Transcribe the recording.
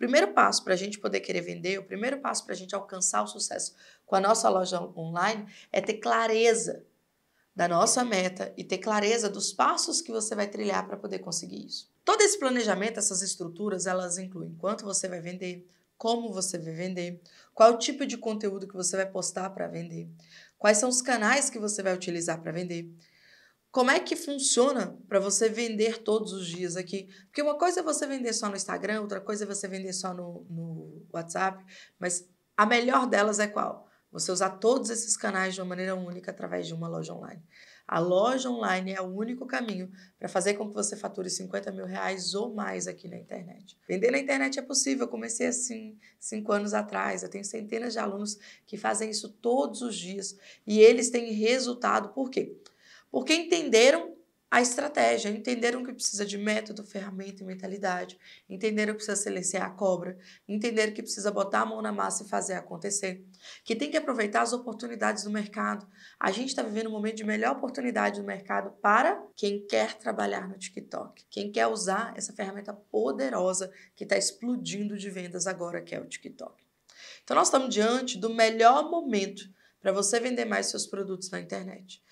primeiro passo para a gente poder querer vender, o primeiro passo para a gente alcançar o sucesso com a nossa loja online é ter clareza da nossa meta e ter clareza dos passos que você vai trilhar para poder conseguir isso. Todo esse planejamento, essas estruturas, elas incluem quanto você vai vender, como você vai vender, qual tipo de conteúdo que você vai postar para vender, quais são os canais que você vai utilizar para vender, como é que funciona para você vender todos os dias aqui? Porque uma coisa é você vender só no Instagram, outra coisa é você vender só no, no WhatsApp, mas a melhor delas é qual? Você usar todos esses canais de uma maneira única através de uma loja online. A loja online é o único caminho para fazer com que você fature 50 mil reais ou mais aqui na internet. Vender na internet é possível, eu comecei assim cinco anos atrás. Eu tenho centenas de alunos que fazem isso todos os dias e eles têm resultado. Por quê? Porque entenderam a estratégia, entenderam que precisa de método, ferramenta e mentalidade, entenderam que precisa silenciar a cobra, entenderam que precisa botar a mão na massa e fazer acontecer, que tem que aproveitar as oportunidades do mercado. A gente está vivendo um momento de melhor oportunidade do mercado para quem quer trabalhar no TikTok, quem quer usar essa ferramenta poderosa que está explodindo de vendas agora, que é o TikTok. Então, nós estamos diante do melhor momento para você vender mais seus produtos na internet.